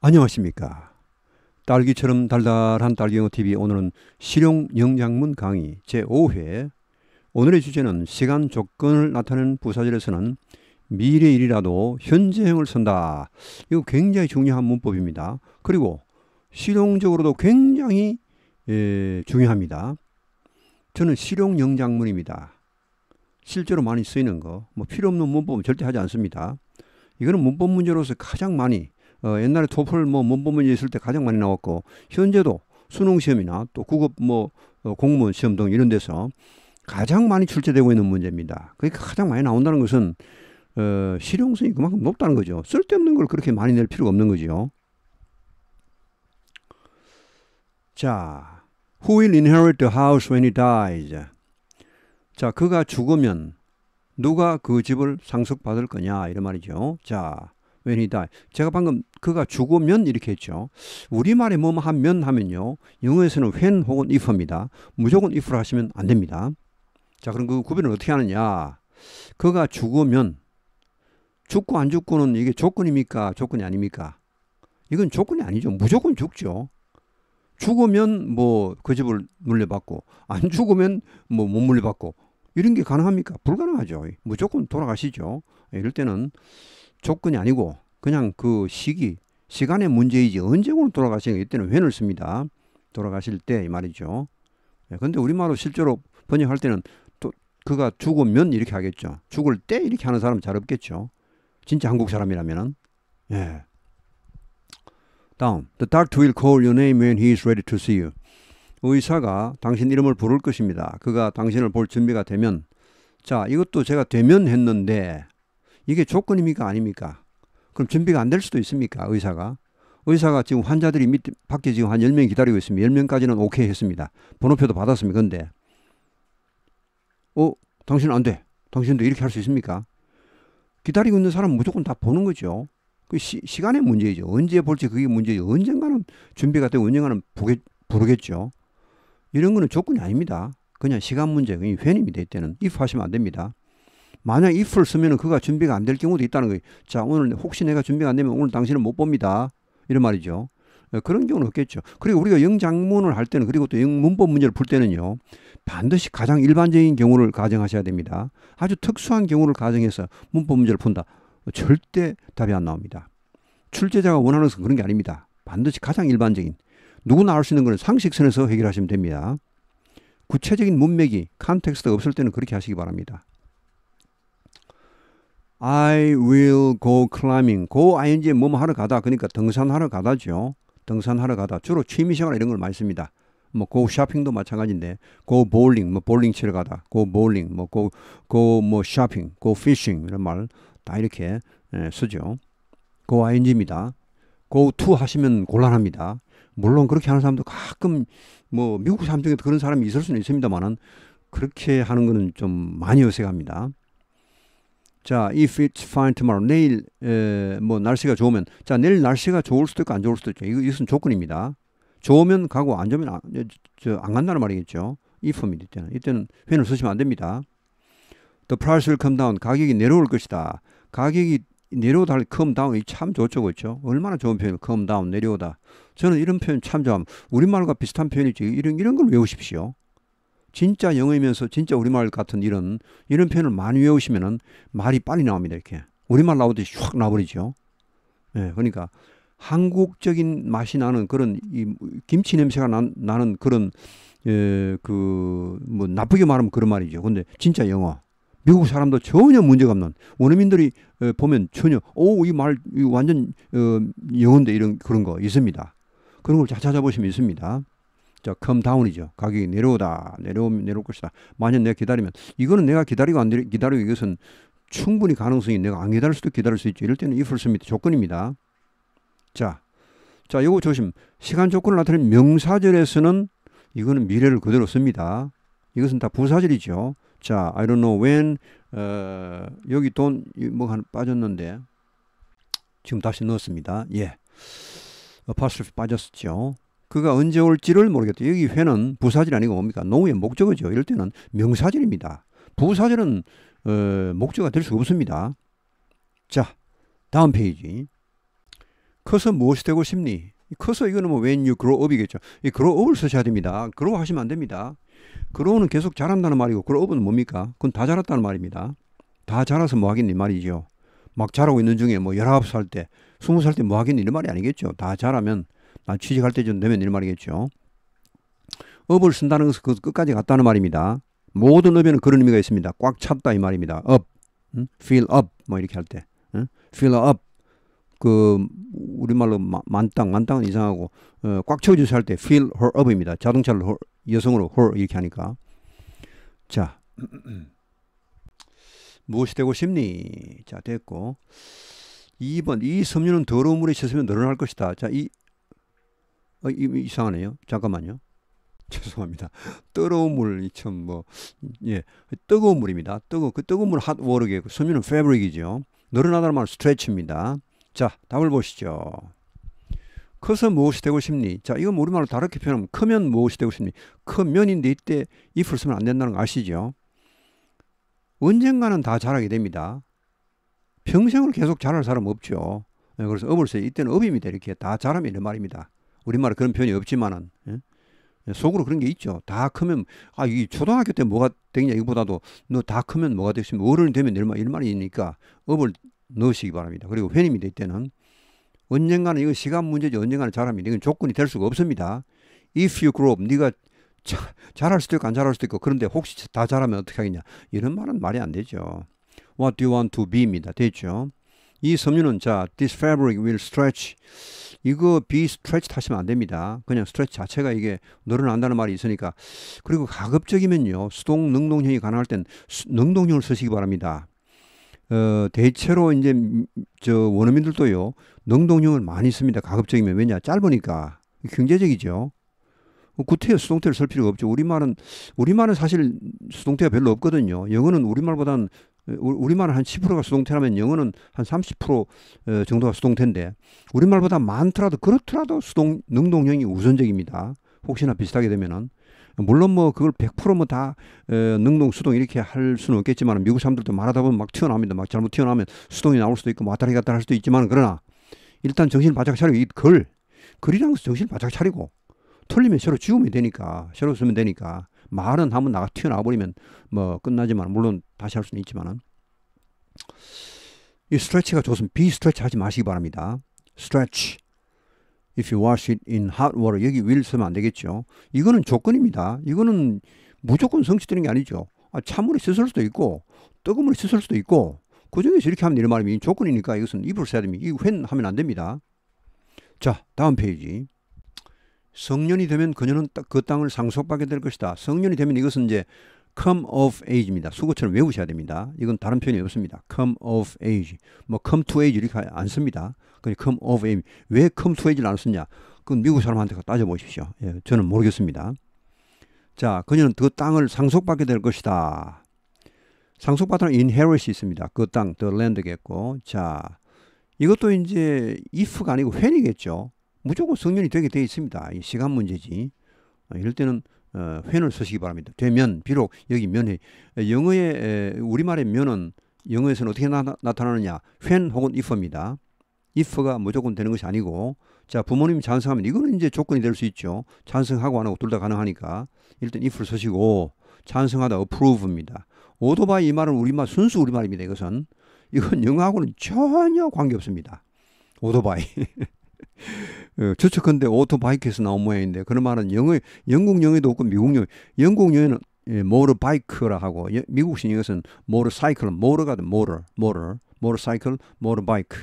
안녕하십니까. 딸기처럼 달달한 딸기영어 TV 오늘은 실용 영양문 강의 제5회 오늘의 주제는 시간 조건을 나타내는 부사절에서는 미래일이라도 현재형을 쓴다. 이거 굉장히 중요한 문법입니다. 그리고 실용적으로도 굉장히 예, 중요합니다. 저는 실용 영장문입니다. 실제로 많이 쓰이는 거, 뭐 필요 없는 문법은 절대 하지 않습니다. 이거는 문법 문제로서 가장 많이 어, 옛날에 토플 뭐 문법문 있을 때 가장 많이 나왔고 현재도 수능 시험이나 또 국업 뭐 어, 공무원 시험 등 이런 데서 가장 많이 출제되고 있는 문제입니다. 그러니까 가장 많이 나온다는 것은 어, 실용성이 그만큼 높다는 거죠. 쓸데없는 걸 그렇게 많이 낼 필요가 없는 거죠 자, who will inherit the house when he dies? 자, 그가 죽으면 누가 그 집을 상속받을 거냐 이런 말이죠. 자, when he d i e 제가 방금 그가 죽으면 이렇게 했죠. 우리말에 뭐뭐 하면 하면요. 영어에서는 when 혹은 if입니다. 무조건 if로 하시면 안 됩니다. 자, 그럼 그 구별을 어떻게 하느냐. 그가 죽으면 죽고 안 죽고는 이게 조건입니까? 조건이 아닙니까? 이건 조건이 아니죠. 무조건 죽죠. 죽으면 뭐 그 집을 물려받고 안 죽으면 뭐 못 물려받고 이런 게 가능합니까? 불가능하죠. 무조건 돌아가시죠. 이럴 때는 조건이 아니고 그냥 그 시기, 시간의 문제이지 언제으로 돌아가시는 이때는 웬을 씁니다. 돌아가실 때 이 말이죠. 예, 근데 우리말로 실제로 번역할 때는 또 그가 죽으면 이렇게 하겠죠. 죽을 때 이렇게 하는 사람 잘 없겠죠. 진짜 한국 사람이라면은. 예. 다음. The doctor will call your name when he is ready to see you. 의사가 당신 이름을 부를 것입니다. 그가 당신을 볼 준비가 되면. 자, 이것도 제가 되면 했는데 이게 조건입니까 아닙니까? 그럼 준비가 안 될 수도 있습니까? 의사가. 의사가 지금 환자들이 밑 밖에 지금 한 10명 기다리고 있습니다. 10명까지는 오케이 했습니다. 번호표도 받았습니다. 근데 어, 당신은 안 돼. 당신도 이렇게 할 수 있습니까? 기다리고 있는 사람 무조건 다 보는 거죠. 그 시, 시 간의 문제죠 언제 볼지 그게 문제죠. 언젠가는 준비가 되고 언젠가는 보게, 부르겠죠. 이런 거는 조건이 아닙니다. 그냥 시간 문제, 그냥 회님이 될 때는 입하시면 안 됩니다. 만약 if를 쓰면은 그가 준비가 안 될 경우도 있다는 거예요. 자, 오늘 혹시 내가 준비가 안 되면 오늘 당신은 못 봅니다. 이런 말이죠. 예, 그런 경우는 없겠죠. 그리고 우리가 영장문을 할 때는 그리고 또 영문법 문제를 풀 때는요. 반드시 가장 일반적인 경우를 가정하셔야 됩니다. 아주 특수한 경우를 가정해서 문법 문제를 푼다. 절대 답이 안 나옵니다. 출제자가 원하는 것은 그런 게 아닙니다. 반드시 가장 일반적인 누구나 알 수 있는 거는 상식선에서 해결하시면 됩니다. 구체적인 문맥이 컨텍스트가 없을 때는 그렇게 하시기 바랍니다. I will go climbing. go ing 몸 하러 가다. 그러니까 등산하러 가다죠. 등산하러 가다. 주로 취미생활 이런 걸 많이 씁니다. 뭐 go 쇼핑도 마찬가지인데 go bowling 뭐 볼링 치러 가다. go bowling 뭐 go go 뭐 쇼핑, o p p g o fishing 이런 말 다 이렇게 예, 쓰죠. go ing입니다. go to 하시면 곤란합니다. 물론 그렇게 하는 사람도 가끔 뭐 미국 사람 중에 그런 사람이 있을 수는 있습니다만은 그렇게 하는 거는 좀 많이 어색합니다. 자, if it's fine tomorrow. 내일 에, 뭐 날씨가 좋으면. 자, 내일 날씨가 좋을 수도 있고 안 좋을 수도 있죠. 이거, 이것은 조건입니다. 좋으면 가고 안 좋으면 안, 저, 안 간다는 말이겠죠. if입니다. 이때는. 이때는 when을 쓰시면 안 됩니다. The price will come down. 가격이 내려올 것이다. 가격이 내려오다 할 come down. 참 좋죠. 그렇죠? 얼마나 좋은 표현. come down. 내려오다. 저는 이런 표현 참 좋아합니다. 우리말과 비슷한 표현이죠. 이런, 이런 걸 외우십시오. 진짜 영어이면서 진짜 우리말 같은 이런 이런 표현을 많이 외우시면은 말이 빨리 나옵니다. 이렇게 우리말 나오듯이 확 나버리죠. 예, 그러니까 한국적인 맛이 나는 그런 이 김치 냄새가 나, 나는 그런 예, 그뭐 나쁘게 말하면 그런 말이죠. 근데 진짜 영어 미국 사람도 전혀 문제가 없는 원어민들이 어, 보면 전혀 오 이 말 완전 어, 영어인데 이런 그런 거 있습니다. 그런 걸잘 찾아보시면 있습니다. 저 컴다운이죠. 가격이 내려오다. 내려오 내려올 것이다. 만약 내가 기다리면 이거는 내가 기다리고 안 기다리고 이것은 충분히 가능성이 내가 안 기다릴 수도 기다릴 수 있죠. 이럴 때는 if s 씁니다. 조건입니다. 자. 자, 요거 조심. 시간 조건을 나타낸 명사절에서는 이거는 미래를 그대로 씁니다. 이것은 다 부사절이죠. 자, I don't know when 어, 여기 돈뭐 하나 빠졌는데 지금 다시 넣었습니다. 예. 어파스 빠졌죠. 었 그가 언제 올지를 모르겠다. 여기 회는 부사절 아니고 뭡니까? 노우의 목적어죠. 이럴 때는 명사절입니다. 부사절은 어, 목적어가 될 수가 없습니다. 자, 다음 페이지. 커서 무엇이 되고 싶니? 커서 이거는 뭐 when you grow up이겠죠. 이 grow up을 쓰셔야 됩니다. grow 하시면 안 됩니다. grow는 계속 자란다는 말이고 grow up은 뭡니까? 그건 다 자랐다는 말입니다. 다 자라서 뭐 하겠니 말이죠. 막 자라고 있는 중에 뭐1 9살 때, 2 0살때 뭐 하겠니 이런 말이 아니겠죠. 다 자라면 아, 취직할 때쯤 되면 일 말이겠죠. 업을 쓴다는 것은 끝까지 갔다는 말입니다. 모든 업에는 그런 의미가 있습니다. 꽉 찼다 이 말입니다. 업, 응? fill up 뭐 이렇게 할 때, 응? fill up 그 우리말로 만땅 만땅은 이상하고 어, 꽉 채워주세요 할때 fill her up입니다. 자동차를 her, 여성으로 her 이렇게 하니까 자 무엇이 되고 싶니? 자 됐고 2번 이 섬유는 더러운 물에 씻으면 늘어날 것이다. 자이 어, 이상하네요. 잠깐만요. 죄송합니다. 뜨거운 물이 참 뭐, 예. 뜨거운 물입니다. 뜨거, 그 뜨거운 물 핫 워르게, 섬유는 패브릭이죠. 늘어나다는 말은 스트레치입니다. 자, 답을 보시죠. 커서 무엇이 되고 싶니? 자, 이건 우리말로 다르게 표현하면 크면 무엇이 되고 싶니? 크면인데 이때 if를 쓰면 안 된다는 거 아시죠? 언젠가는 다 자라게 됩니다. 평생을 계속 자랄 사람 없죠. 예, 그래서 업을 써요. 이때는 업입니다. 이렇게 다 자라면 이런 말입니다. 우리말에 그런 표현이 없지만은 예? 예? 속으로 그런 게 있죠. 다 크면 아이 초등학교 때 뭐가 되냐 이거보다도 너 다 크면 뭐가 되겠습니까? 어른이 되면 일만 일만있니까 업을 넣으시기 바랍니다. 그리고 회님이 될 때는 언젠가는 이거 시간 문제지 언젠가는 잘합니다. 이건 조건이 될 수가 없습니다. If you grow up, 네가 자, 잘할 수도 있고 안 잘할 수도 있고 그런데 혹시 다 잘하면 어떻게 하겠냐 이런 말은 말이 안 되죠. What do you want to be입니다. 됐죠? 이 섬유는 자, this fabric will stretch. 이거 be stretched 하시면 안 됩니다. 그냥 stretch 자체가 이게 늘어난다는 말이 있으니까. 그리고 가급적이면요. 수동 능동형이 가능할 땐 능동형을 쓰시기 바랍니다. 어, 대체로 이제 저 원어민들도요. 능동형을 많이 씁니다. 가급적이면 왜냐? 짧으니까. 경제적이죠. 어, 구태여 수동태를 쓸 필요가 없죠. 우리말은 우리말은 사실 수동태가 별로 없거든요. 영어는 우리말보다는 우리말은 한 10%가 수동태라면 영어는 한 30% 어, 정도가 수동태인데 우리말보다 많더라도 그렇더라도 수동 능동형이 우선적입니다. 혹시나 비슷하게 되면은 물론 뭐 그걸 100%뭐다 어, 능동 수동 이렇게 할 수는 없겠지만 미국 사람들도 말하다 보면 막 튀어나옵니다. 막 잘못 튀어나오면 수동이 나올 수도 있고 뭐 왔다리 갔다 할 수도 있지만 그러나 일단 정신 을 바짝 차리고 이글 글이랑 정신 을 바짝 차리고 틀리면 새로 지우면 되니까 새로 쓰면 되니까 말은 한번 나가 튀어나와 버리면 뭐 끝나지만 물론 다시 할 수는 있지만은 이 스트레치가 좋으면 비스트레치 하지 마시기 바랍니다. 스트레치 if you wash it in hot water 여기 will 쓰면 안 되겠죠. 이거는 조건입니다. 이거는 무조건 성취되는 게 아니죠. 아, 찬물에 씻을 수도 있고 뜨거운 물에 씻을 수도 있고 그 중에서 이렇게 하면 이런 말이면 조건이니까 이것은 입을 써야 됩니다. 이 when 하면 안 됩니다. 자 다음 페이지. 성년이 되면 그녀는 그 땅을 상속받게 될 것이다. 성년이 되면 이것은 이제 come of age입니다. 수고처럼 외우셔야 됩니다. 이건 다른 표현이 없습니다. come of age. 뭐 come to age 이렇게 안 씁니다. 그냥 come of age. 왜 come to age를 안 쓰냐? 그건 미국 사람한테 그 따져보십시오. 예, 저는 모르겠습니다. 자, 그녀는 그 땅을 상속받게 될 것이다. 상속받은 inherit이 있습니다. 그 땅, the land겠고. 자, 이것도 이제 if가 아니고 when이겠죠. 무조건 성년이 되게 돼 있습니다. 이 시간 문제지. 어, 이럴 때는 회는 어, 쓰시기 바랍니다. 되면 비록 여기 면회 영어의 에, 우리말의 면은 영어에서는 어떻게 나, 타나느냐 when 혹은 if입니다. if가 무조건 되는 것이 아니고 자 부모님이 찬성하면 이거는 이제 조건이 될 수 있죠. 찬성하고 안 하고 둘 다 가능하니까 일단 if를 쓰시고 찬성하다 approve입니다. 오토바이 이 말은 우리말 순수 우리말입니다. 이것은 이건 영어하고는 전혀 관계없습니다. 오토바이 어, 저측컨데 오토바이크에서 나온 모양인데 그런 말은 영어 영국 영어도 없고 미국 영어 영국 영어는 예, 모터바이크라 하고 예, 미국식 영어는 모터사이클 모터가 든 모터 모터 모터사이클 모터바이크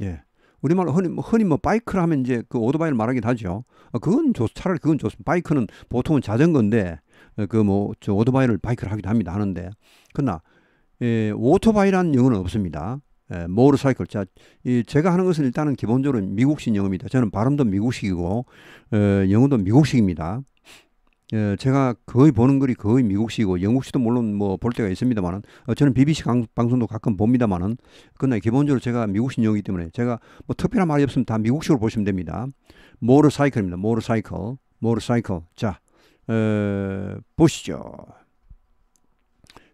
예 우리말로 흔히, 흔히 뭐 바이크라 하면 이제 그 오토바이를 말하긴 하죠 아, 그건 좋 차라리 그건 좋습니다 바이크는 보통은 자전거인데 어, 그뭐 저 오토바이를 바이크를 하기도 합니다 하는데 그러나 예, 오토바이라는 영어는 없습니다 모르사이클. 자, 이 제가 하는 것은 일단은 기본적으로 미국식 영어입니다. 저는 발음도 미국식이고 에, 영어도 미국식입니다. 예, 제가 거의 보는 글이 거의 미국식이고 영국식도 물론 뭐 볼 때가 있습니다만은 어, 저는 BBC 강, 방송도 가끔 봅니다만은 그러나 기본적으로 제가 미국식 영어이기 때문에 제가 뭐 특별한 말이 없으면 다 미국식으로 보시면 됩니다. 모르사이클입니다. 모르사이클, 모르사이클. 자, 에, 보시죠.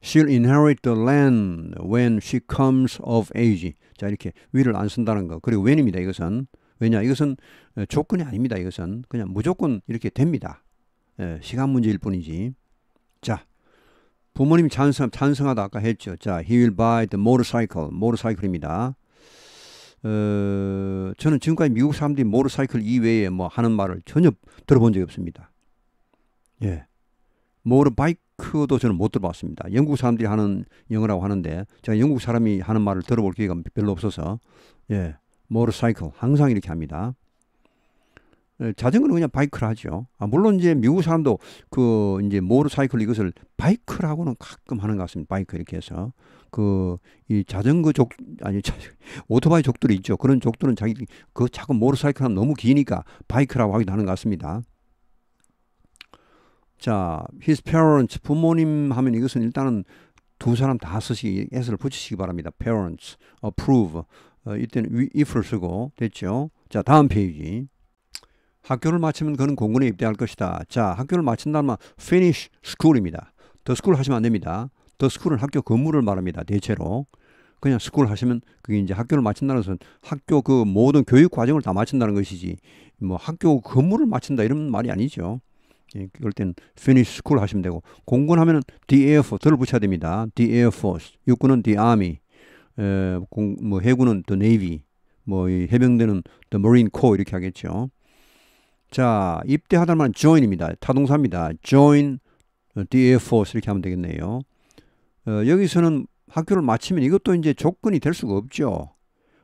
She'll inherit the land when she comes of age. 자 이렇게 위를 안 쓴다는 거. 그리고 when입니다. 이것은 왜냐 이것은 조건이 아닙니다. 이것은 그냥 무조건 이렇게 됩니다. 예, 시간 문제일 뿐이지. 자 부모님이 찬성 찬성하다 아까 했죠. 자 he will buy the motorcycle. m o o t r c y c l e 입니다 어, 저는 지금까지 미국 사람들이 motorcycle 이외에 뭐 하는 말을 전혀 들어본 적이 없습니다. 예. 모터바이크 테크도 저는 못 들어봤습니다. 영국 사람들이 하는 영어라고 하는데 제가 영국 사람이 하는 말을 들어볼 기회가 별로 없어서 예, 모터사이클 항상 이렇게 합니다. 예, 자전거는 그냥 바이크를 하죠. 아, 물론 이제 미국 사람도 그 이제 모터사이클 이것을 바이크라고는 가끔 하는 것 같습니다. 바이크 이렇게 해서 그이 자전거 족 아니 자, 오토바이 족들이 있죠. 그런 족들은 자기 그 자꾸 모터사이클 하면 너무 기니까 바이크라고 하기도 하는 것 같습니다. 자, his parents 부모님 하면 이것은 일단은 두 사람 다 쓰시기 s를 붙이시기 바랍니다. parents approve 어, 이때는 we, if를 쓰고 됐죠. 자, 다음 페이지. 학교를 마치면 그는 공군에 입대할 것이다. 자, 학교를 마친다면말 finish school입니다. 더 스쿨 하시면 안 됩니다. 더 스쿨은 학교 건물을 말합니다. 대체로. 그냥 스쿨 하시면 그게 이제 학교를 마친다는 것은 학교 그 모든 교육 과정을 다 마친다는 것이지 뭐 학교 건물을 마친다 이런 말이 아니죠. 그럴 땐 finish school 하시면 되고 공군 하면은 the air force 를 붙여야 됩니다. the air force 육군은 the army 에, 공, 뭐 해군은 the navy 뭐이 해병대는 the marine corps 이렇게 하겠죠. 자 입대하다 말은 join입니다. 타동사입니다. join the 어, air force 이렇게 하면 되겠네요. 어, 여기서는 학교를 마치면 이것도 이제 조건이 될 수가 없죠.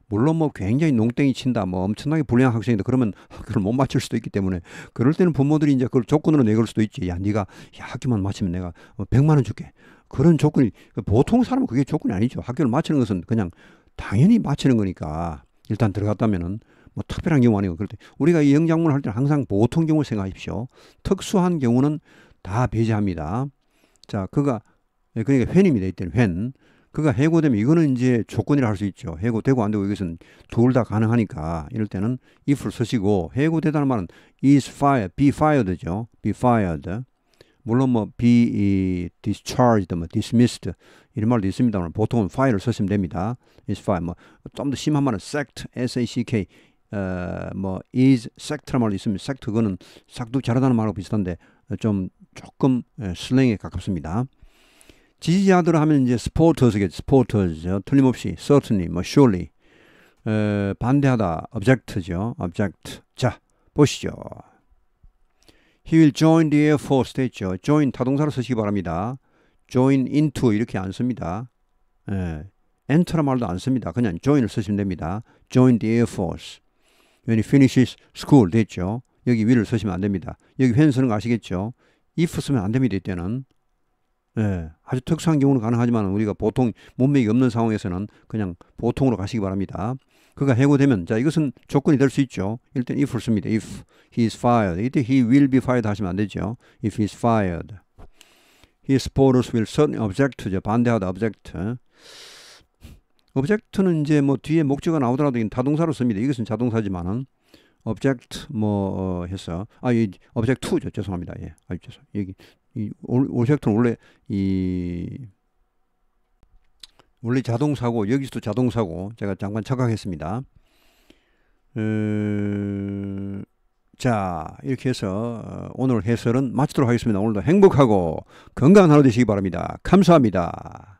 물론 뭐 굉장히 농땡이 친다, 뭐 엄청나게 불량 학생이다. 그러면 학교를 못 마칠 수도 있기 때문에 그럴 때는 부모들이 이제 그걸 조건으로 내걸 수도 있지. 야, 네가 야, 학교만 마치면 내가 100만 어, 원 줄게. 그런 조건이 그 보통 사람은 그게 조건이 아니죠. 학교를 마치는 것은 그냥 당연히 마치는 거니까 일단 들어갔다면은 뭐 특별한 경우 아니고 그럴 때 우리가 이 영장문 을할 때는 항상 보통 경우 를 생각하십시오. 특수한 경우는 다 배제합니다. 자, 그가 예, 그러니까 회님이 돼 있던 회. 는 그가 그러니까 해고되면 이거는 이제 조건이라 할 수 있죠. 해고되고 안 되고 이것은 둘 다 가능하니까 이럴 때는 if를 쓰시고 해고되다는 말은 is fired, be fired죠. be fired. 물론 뭐 be discharged, 뭐 dismissed 이런 말도 있습니다만 보통은 fire를 쓰시면 됩니다. is fired. 뭐좀 더 심한 말은 sacked, s-a-c-k. 어, 뭐 is sect라는 말도 있습니다. sect 그거는 싹둑 자르다는 말하고 비슷한데 좀 조금 예, 슬랭에 가깝습니다. 지지하도록 하면 이제 supporters겠죠. supporters. 틀림없이 certainly, 뭐 surely. 에, 반대하다 object죠. object. 자, 보시죠. He will join the air force 됐죠. join 타동사로 쓰시기 바랍니다. join into 이렇게 안 씁니다. 에, enter란 말도 안 씁니다. 그냥 join을 쓰시면 됩니다. join the air force. when he finishes school 됐죠. 여기 will을 쓰시면 안 됩니다. 여기 when 쓰는 거 아시겠죠? if 쓰면 안 됩니다. 이때는. 예, 아주 특수한 경우는 가능하지만 우리가 보통 몸매가 없는 상황에서는 그냥 보통으로 가시기 바랍니다. 그가 해고되면 자 이것은 조건이 될 수 있죠. 일단 if입니다. if he is fired 이때 he will be fired 하시면 안 되죠. if he is fired his supporters will certainly object죠. 반대하다 object. object는 이제 뭐 뒤에 목적어 나오더라도 다동사로 씁니다. 이것은 자동사지만은 object 뭐 어, 해서 아이 object to죠. 죄송합니다. 예, 아 죄송. 여기 이 오색톤 원래 이 원래 자동 사고 여기서도 자동 사고 제가 잠깐 착각했습니다. 음, 자 이렇게 해서 어, 오늘 해설은 마치도록 하겠습니다. 오늘도 행복하고 건강한 하루 되시기 바랍니다. 감사합니다.